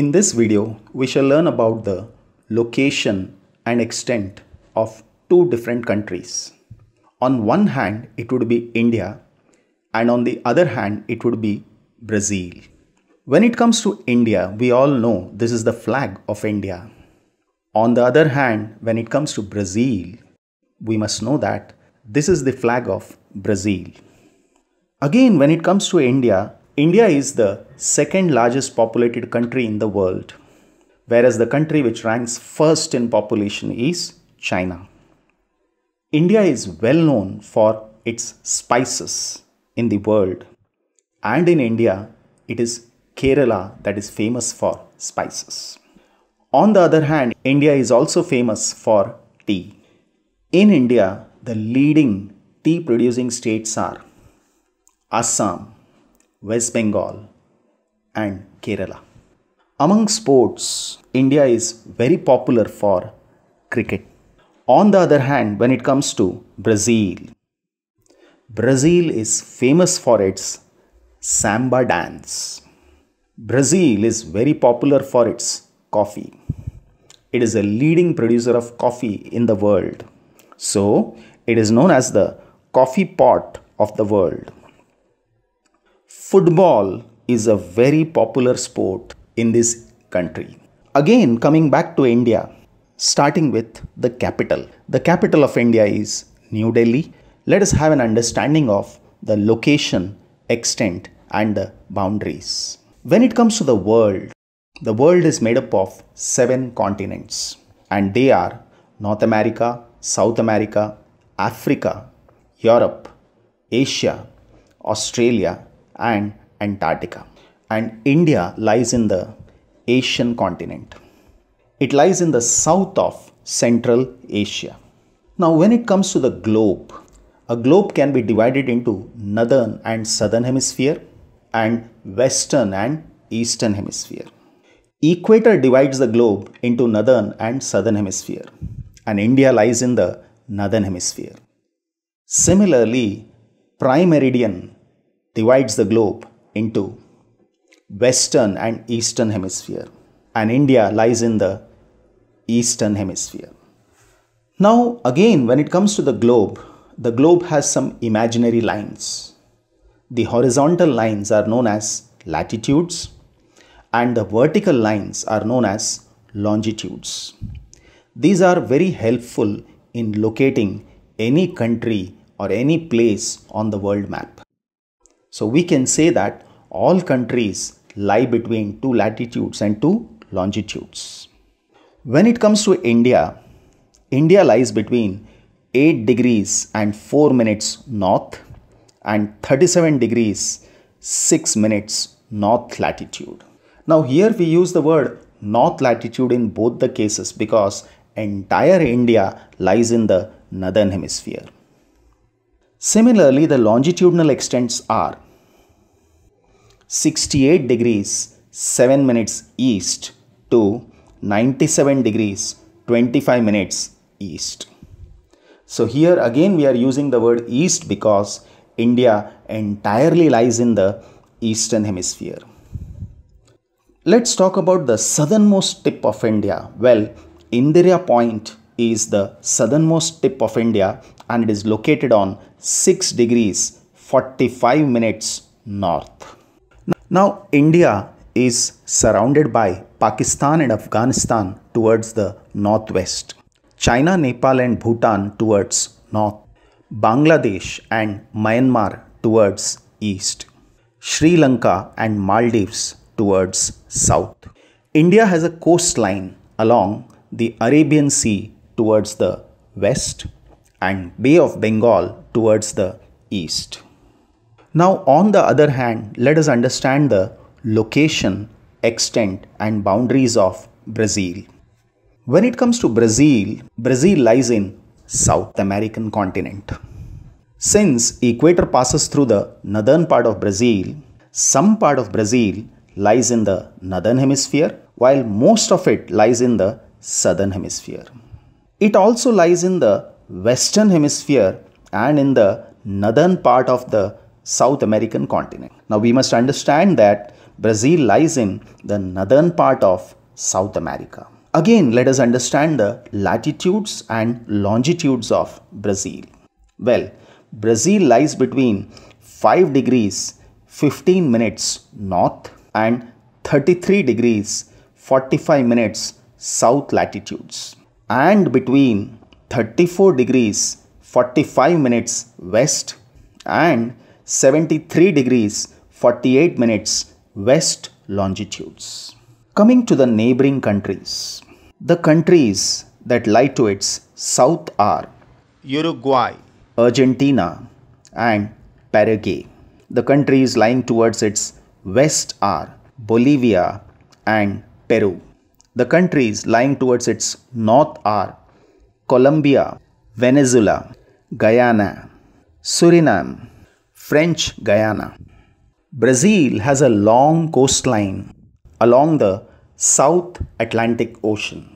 In this video, we shall learn about the location and extent of two different countries. On one hand, it would be India, and on the other hand, it would be Brazil. When it comes to India, we all know this is the flag of India. On the other hand, when it comes to Brazil, we must know that this is the flag of Brazil. Again, when it comes to India, India is the second largest populated country in the world, whereas the country which ranks first in population is China. India is well known for its spices in the world, and in India, it is Kerala that is famous for spices. On the other hand, India is also famous for tea. In India, the leading tea producing states are Assam, West Bengal, and Kerala. Among sports, India is very popular for cricket. On the other hand, when it comes to Brazil, Brazil is famous for its samba dance. Brazil is very popular for its coffee. It is a leading producer of coffee in the world. So, it is known as the coffee pot of the world football is a very popular sport in this country. Again, coming back to India, starting with the capital. The capital of India is New Delhi. Let us have an understanding of the location, extent, and the boundaries. When it comes to the world, the world is made up of seven continents, and they are North America, South America, Africa, Europe, Asia, Australia, and Antarctica. And India lies in the Asian continent. It lies in the south of Central Asia. Now, when it comes to the globe, a globe can be divided into northern and southern hemisphere and western and eastern hemisphere. Equator divides the globe into northern and southern hemisphere and India lies in the northern hemisphere. Similarly, prime meridian divides the globe into western and eastern hemisphere and India lies in the eastern hemisphere. Now again when it comes to the globe, the globe has some imaginary lines. The horizontal lines are known as latitudes and the vertical lines are known as longitudes. These are very helpful in locating any country or any place on the world map. So we can say that all countries lie between two latitudes and two longitudes. When it comes to India, India lies between 8 degrees and 4 minutes north and 37 degrees 6 minutes north latitude. Now here we use the word north latitude in both the cases because entire India lies in the northern hemisphere. Similarly, the longitudinal extents are 68 degrees 7 minutes east to 97 degrees 25 minutes east. So here again we are using the word east because India entirely lies in the eastern hemisphere. Let's talk about the southernmost tip of India. Well, Indira Point is the southernmost tip of India and it is located on 6 degrees 45 minutes north. Now, India is surrounded by Pakistan and Afghanistan towards the northwest, China, Nepal, and Bhutan towards north, Bangladesh and Myanmar towards east, Sri Lanka and Maldives towards south. India has a coastline along the Arabian Sea towards the west and Bay of Bengal towards the east. Now, on the other hand, let us understand the location, extent, and boundaries of Brazil. When it comes to Brazil, Brazil lies in South American continent. Since equator passes through the northern part of Brazil, some part of Brazil lies in the northern hemisphere while most of it lies in the southern hemisphere. It also lies in the western hemisphere and in the northern part of the South American continent. Now we must understand that Brazil lies in the northern part of South America. Again, let us understand the latitudes and longitudes of Brazil. Well, Brazil lies between 5 degrees 15 minutes north and 33 degrees 45 minutes south latitudes and between 34 degrees 45 minutes west and 73 degrees 48 minutes west longitudes. Coming to the neighboring countries. The countries that lie to its south are Uruguay, Argentina and Paraguay. The countries lying towards its west are Bolivia and Peru. The countries lying towards its north are Colombia, Venezuela, Guyana, Suriname, French Guyana. Brazil has a long coastline along the South Atlantic Ocean.